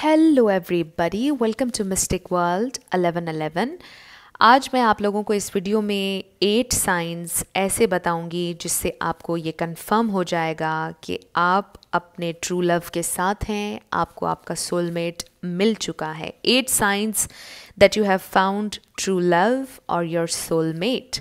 Hello everybody welcome to mystic world 1111 आज मैं आप लोगों को इस वीडियो में एट साइंस ऐसे बताऊंगी जिससे आपको ये कंफर्म हो जाएगा कि आप अपने ट्रू लव के साथ हैं आपको आपका सोलमेट मिल चुका है eight signs that you have found true love और योर सोलमेट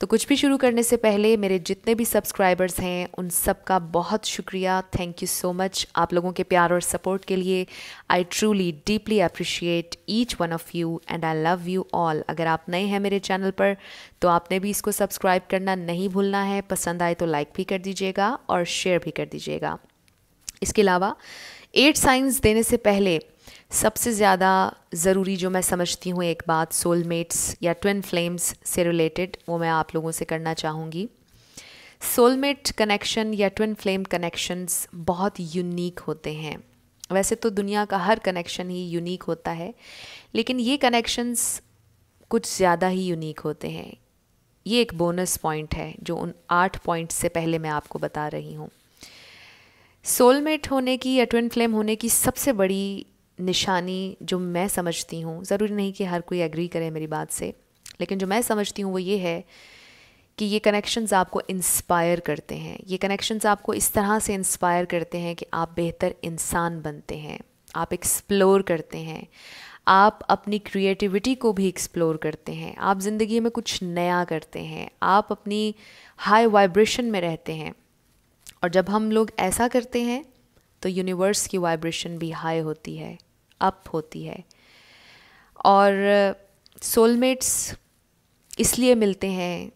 तो कुछ भी शुरू करने से पहले मेरे जितने भी सब्सक्राइबर्स हैं उन सब का बहुत शुक्रिया थैंक यू सो मच आप लोगों के प्यार और सपोर्ट के लिए I truly deeply appreciate each one of you and I love you all अगर आप नए हैं मेरे चैनल पर तो आपने भी इसको सब्सक्राइब करना नहीं भूलना है पसंद आए तो लाइक भी कर दीजिएगा और शेयर भी कर दीजिएगा इसके अलावा एट साइंस देने से पहले सबसे ज़्यादा ज़रूरी जो मैं समझती हूँ एक बात सोलमेट्स या ट्विन फ्लेम्स से रिलेटेड वो मैं आप लोगों से करना चाहूँगी सोलमेट कनेक्शन या ट्विन फ्लेम कनेक्शंस बहुत यूनिक होते हैं वैसे तो दुनिया का हर कनेक्शन ही यूनिक होता है लेकिन ये कनेक्शंस कुछ ज़्यादा ही यूनिक होते हैं ये एक बोनस पॉइंट है जो उन आठ पॉइंट से पहले मैं आपको बता रही हूँ सोलमेट होने की या ट्विन फ्लेम होने की सबसे बड़ी निशानी जो मैं समझती हूँ ज़रूरी नहीं कि हर कोई एग्री करे मेरी बात से लेकिन जो मैं समझती हूँ वो ये है कि ये कनेक्शंस आपको इंस्पायर करते हैं ये कनेक्शंस आपको इस तरह से इंस्पायर करते हैं कि आप बेहतर इंसान बनते हैं आप एक्सप्लोर करते हैं आप अपनी क्रिएटिविटी को भी एक्सप्लोर करते हैं आप ज़िंदगी में कुछ नया करते हैं आप अपनी हाई वाइब्रेशन में रहते हैं और जब हम लोग ऐसा करते हैं तो यूनिवर्स की वाइब्रेशन भी हाई होती है अप होती है और सोलमेट्स इसलिए मिलते हैं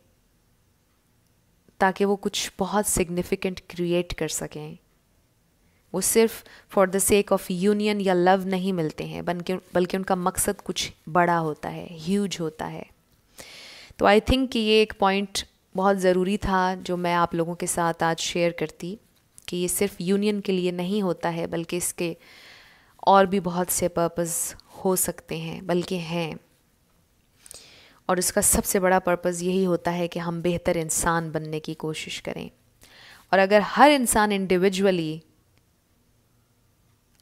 ताकि वो कुछ बहुत सिग्निफिकेंट क्रिएट कर सकें वो सिर्फ for the sake of union या लव नहीं मिलते हैं बल्कि बल्कि उनका मकसद कुछ बड़ा होता है ह्यूज होता है तो आई थिंक कि ये एक पॉइंट बहुत ज़रूरी था जो मैं आप लोगों के साथ आज शेयर करती कि ये सिर्फ यूनियन के लिए नहीं होता है बल्कि इसके और भी बहुत से पर्पस हो सकते हैं बल्कि हैं और इसका सबसे बड़ा पर्पस यही होता है कि हम बेहतर इंसान बनने की कोशिश करें और अगर हर इंसान इंडिविजुअली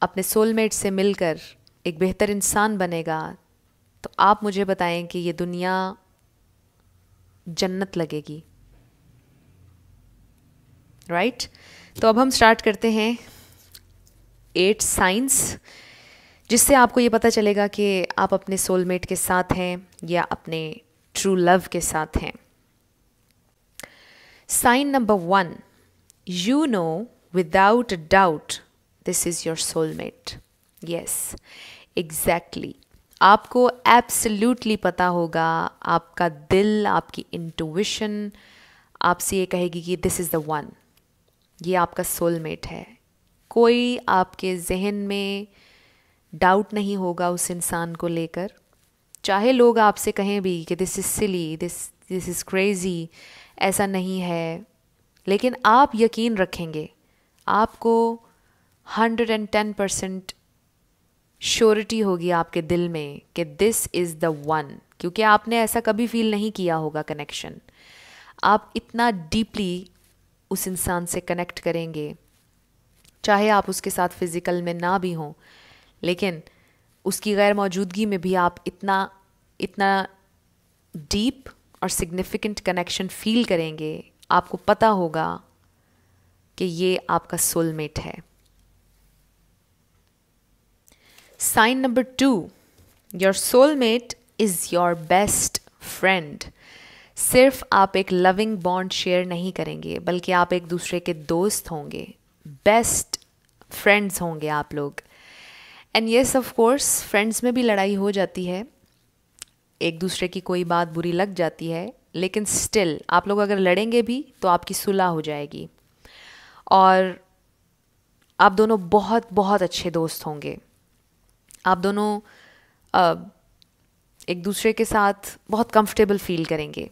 अपने सोलमेट से मिलकर एक बेहतर इंसान बनेगा तो आप मुझे बताएं कि ये दुनिया जन्नत लगेगी राइट right? तो अब हम स्टार्ट करते हैं एट साइंस जिससे आपको ये पता चलेगा कि आप अपने सोलमेट के साथ हैं या अपने ट्रू लव के साथ हैं sign number one you know without doubt this is your soulmate yes exactly आपको एब्सल्यूटली पता होगा आपका दिल आपकी इंटुविशन आपसे ये कहेगी कि दिस इज़ द वन ये आपका सोलमेट है कोई आपके जहन में डाउट नहीं होगा उस इंसान को लेकर चाहे लोग आपसे कहें भी कि this is silly this this is crazy ऐसा नहीं है लेकिन आप यकीन रखेंगे आपको hundred and ten percent surety होगी आपके दिल में कि दिस इज़ द वन क्योंकि आपने ऐसा कभी फील नहीं किया होगा कनेक्शन आप इतना डीपली उस इंसान से कनेक्ट करेंगे चाहे आप उसके साथ फिज़िकल में ना भी हों लेकिन उसकी गैर मौजूदगी में भी आप इतना इतना डीप और सिग्निफिकेंट कनेक्शन फील करेंगे आपको पता होगा कि ये आपका सोलमेट है sign number two your soulmate is your best friend सिर्फ आप एक लविंग बॉन्ड शेयर नहीं करेंगे बल्कि आप एक दूसरे के दोस्त होंगे बेस्ट फ्रेंड्स होंगे आप लोग and yes of course friends में भी लड़ाई हो जाती है एक दूसरे की कोई बात बुरी लग जाती है लेकिन स्टिल आप लोग अगर लड़ेंगे भी तो आपकी सुलह हो जाएगी और आप दोनों बहुत बहुत अच्छे दोस्त होंगे आप दोनों आ, एक दूसरे के साथ बहुत कंफर्टेबल फील करेंगे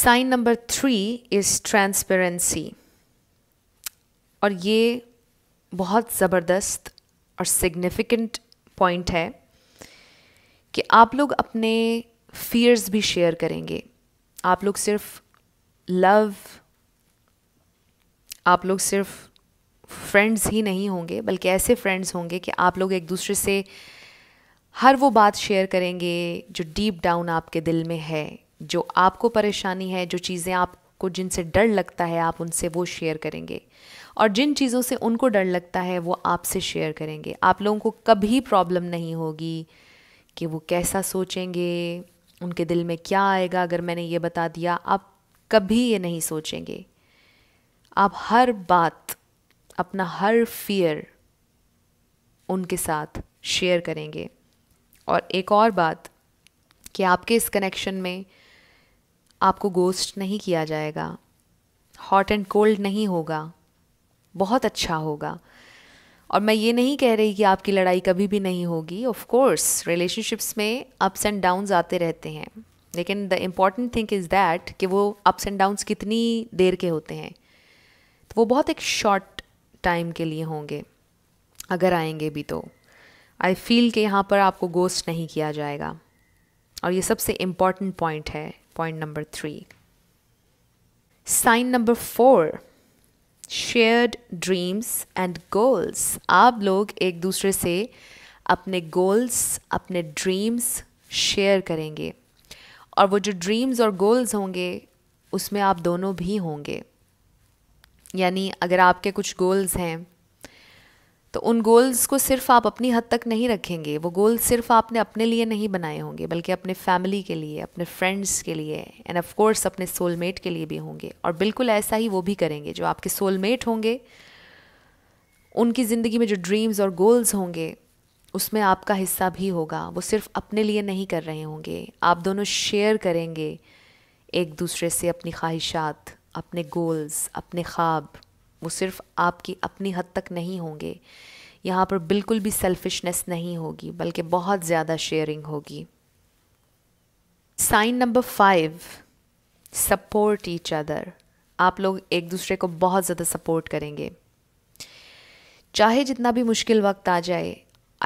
sign number three is transparency और ये बहुत ज़बरदस्त और सिग्निफिकेंट पॉइंट है कि आप लोग अपने फियर्स भी शेयर करेंगे आप लोग सिर्फ लव आप लोग सिर्फ फ्रेंड्स ही नहीं होंगे बल्कि ऐसे फ्रेंड्स होंगे कि आप लोग एक दूसरे से हर वो बात शेयर करेंगे जो डीप डाउन आपके दिल में है जो आपको परेशानी है जो चीज़ें आपको जिनसे डर लगता है आप उनसे वो शेयर करेंगे और जिन चीज़ों से उनको डर लगता है वो आपसे शेयर करेंगे आप लोगों को कभी प्रॉब्लम नहीं होगी कि वो कैसा सोचेंगे उनके दिल में क्या आएगा अगर मैंने ये बता दिया आप कभी ये नहीं सोचेंगे आप हर बात अपना हर फियर उनके साथ शेयर करेंगे और एक और बात कि आपके इस कनेक्शन में आपको गोस्ट नहीं किया जाएगा हॉट एंड कोल्ड नहीं होगा बहुत अच्छा होगा और मैं ये नहीं कह रही कि आपकी लड़ाई कभी भी नहीं होगी ऑफ कोर्स रिलेशनशिप्स में अप्स एंड डाउन्स आते रहते हैं लेकिन the important thing is that कि वो अप्स एंड डाउन्स कितनी देर के होते हैं तो वो बहुत एक शॉर्ट टाइम के लिए होंगे अगर आएंगे भी तो आई फील कि यहाँ पर आपको गोस्ट नहीं किया जाएगा और ये सबसे इम्पॉर्टेंट पॉइंट है point number three sign number four shared dreams and goals आप लोग एक दूसरे से अपने गोल्स अपने ड्रीम्स शेयर करेंगे और वो जो ड्रीम्स और गोल्स होंगे उसमें आप दोनों भी होंगे यानी अगर आपके कुछ गोल्स हैं तो उन गोल्स को सिर्फ आप अपनी हद तक नहीं रखेंगे वो गोल्स सिर्फ आपने अपने लिए नहीं बनाए होंगे बल्कि अपने फैमिली के लिए अपने फ्रेंड्स के लिए एंड ऑफ कोर्स अपने सोलमेट के लिए भी होंगे और बिल्कुल ऐसा ही वो भी करेंगे जो आपके सोलमेट होंगे उनकी ज़िंदगी में जो ड्रीम्स और गोल्स होंगे उसमें आपका हिस्सा भी होगा वो सिर्फ अपने लिए नहीं कर रहे होंगे आप दोनों शेयर करेंगे एक दूसरे से अपनी ख्वाहिशात अपने गोल्स अपने ख्वाब वो सिर्फ आपकी अपनी हद तक नहीं होंगे यहाँ पर बिल्कुल भी सेल्फिशनेस नहीं होगी बल्कि बहुत ज़्यादा शेयरिंग होगी sign number five support each other आप लोग एक दूसरे को बहुत ज़्यादा सपोर्ट करेंगे चाहे जितना भी मुश्किल वक्त आ जाए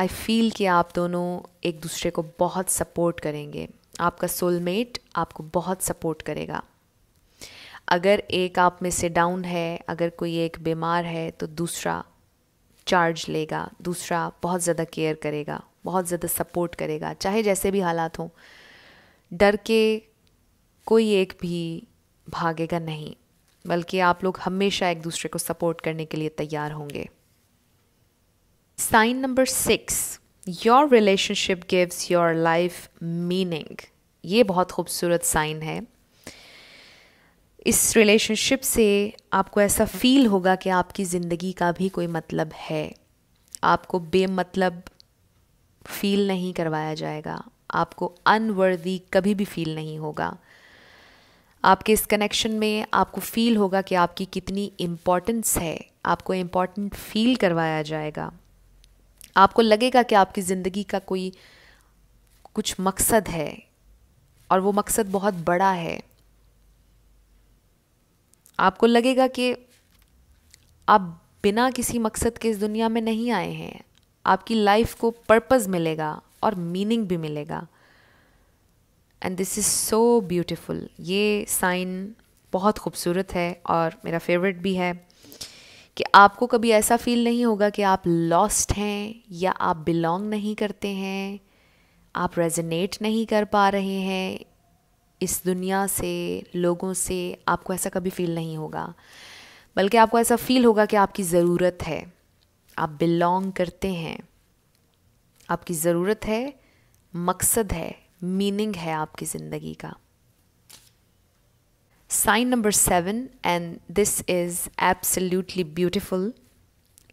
आई फील कि आप दोनों एक दूसरे को बहुत सपोर्ट करेंगे आपका सोलमेट आपको बहुत सपोर्ट करेगा अगर एक आप में से डाउन है अगर कोई एक बीमार है तो दूसरा चार्ज लेगा दूसरा बहुत ज़्यादा केयर करेगा बहुत ज़्यादा सपोर्ट करेगा चाहे जैसे भी हालात हों डर के कोई एक भी भागेगा नहीं बल्कि आप लोग हमेशा एक दूसरे को सपोर्ट करने के लिए तैयार होंगे sign number six your relationship gives your life meaning ये बहुत खूबसूरत साइन है इस रिलेशनशिप से आपको ऐसा फील होगा कि आपकी ज़िंदगी का भी कोई मतलब है आपको बेमतलब फील नहीं करवाया जाएगा आपको अनवर्दी कभी भी फील नहीं होगा आपके इस कनेक्शन में आपको फील होगा कि आपकी कितनी इम्पोर्टेंस है आपको इम्पोर्टेंट फील करवाया जाएगा आपको लगेगा कि आपकी ज़िंदगी का कोई कुछ मकसद है और वो मकसद बहुत बड़ा है आपको लगेगा कि आप बिना किसी मकसद के इस दुनिया में नहीं आए हैं आपकी लाइफ को पर्पस मिलेगा और मीनिंग भी मिलेगा and this is so beautiful ये साइन बहुत खूबसूरत है और मेरा फेवरेट भी है कि आपको कभी ऐसा फील नहीं होगा कि आप लॉस्ट हैं या आप बिलोंग नहीं करते हैं आप रेजनेट नहीं कर पा रहे हैं इस दुनिया से लोगों से आपको ऐसा कभी फील नहीं होगा बल्कि आपको ऐसा फील होगा कि आपकी ज़रूरत है आप बिलोंग करते हैं आपकी ज़रूरत है मकसद है मीनिंग है आपकी ज़िंदगी का sign number seven and this is absolutely beautiful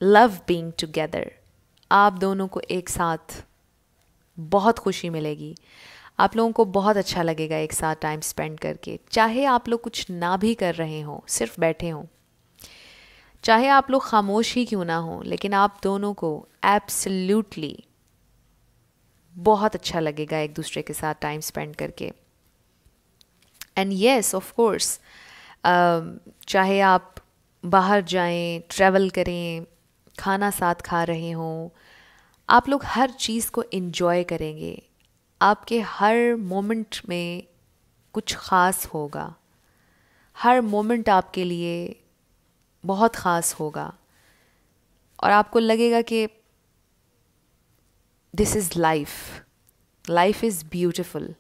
love being together आप दोनों को एक साथ बहुत खुशी मिलेगी आप लोगों को बहुत अच्छा लगेगा एक साथ टाइम स्पेंड करके चाहे आप लोग कुछ ना भी कर रहे हों सिर्फ बैठे हों चाहे आप लोग खामोश ही क्यों ना हो लेकिन आप दोनों को एब्सल्यूटली बहुत अच्छा लगेगा एक दूसरे के साथ टाइम स्पेंड करके एंड येस ऑफ कोर्स चाहे आप बाहर जाएं ट्रैवल करें खाना साथ खा रहे हों आप लोग हर चीज़ को इन्जॉय करेंगे आपके हर मोमेंट में कुछ ख़ास होगा हर मोमेंट आपके लिए बहुत ख़ास होगा और आपको लगेगा कि this is life life is beautiful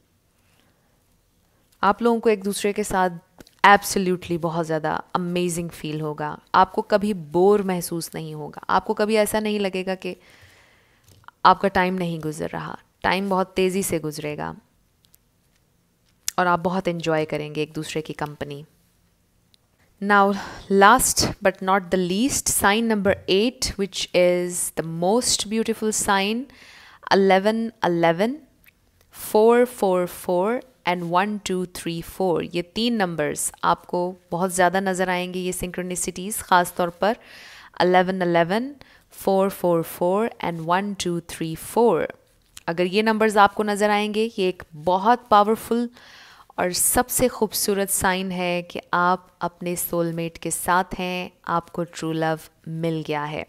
आप लोगों को एक दूसरे के साथ एब्सोल्यूटली बहुत ज़्यादा अमेजिंग फील होगा आपको कभी बोर महसूस नहीं होगा आपको कभी ऐसा नहीं लगेगा कि आपका टाइम नहीं गुजर रहा टाइम बहुत तेज़ी से गुजरेगा और आप बहुत इन्जॉय करेंगे एक दूसरे की company now last but not the least sign number eight which is the most beautiful sign eleven eleven four four four and one two three four ये तीन नंबर्स आपको बहुत ज़्यादा नज़र आएंगे ये सिंक्रोनिसिटीज़ ख़ास तौर पर eleven eleven four four four and one two three four अगर ये नंबर्स आपको नज़र आएंगे ये एक बहुत पावरफुल और सबसे खूबसूरत साइन है कि आप अपने सोलमेट के साथ हैं आपको ट्रू लव मिल गया है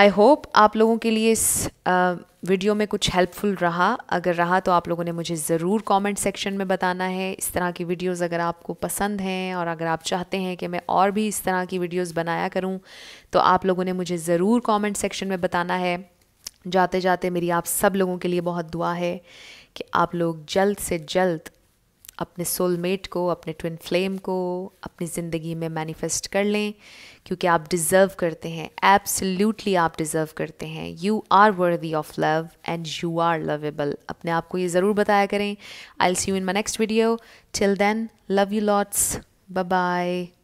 आई होप आप लोगों के लिए इस वीडियो में कुछ हेल्पफुल रहा अगर रहा तो आप लोगों ने मुझे ज़रूर कमेंट सेक्शन में बताना है इस तरह की वीडियोस अगर आपको पसंद हैं और अगर आप चाहते हैं कि मैं और भी इस तरह की वीडियोस बनाया करूं तो आप लोगों ने मुझे ज़रूर कमेंट सेक्शन में बताना है जाते जाते मेरी आप सब लोगों के लिए बहुत दुआ है कि आप लोग जल्द से जल्द अपने सोलमेट को अपने ट्विन फ्लेम को अपनी ज़िंदगी में मैनिफेस्ट कर लें क्योंकि आप डिज़र्व करते हैं एब्सल्यूटली आप डिज़र्व करते हैं you are worthy of love and you are lovable अपने आप को ये ज़रूर बताया करें I'll see you in my next video till then love you lots bye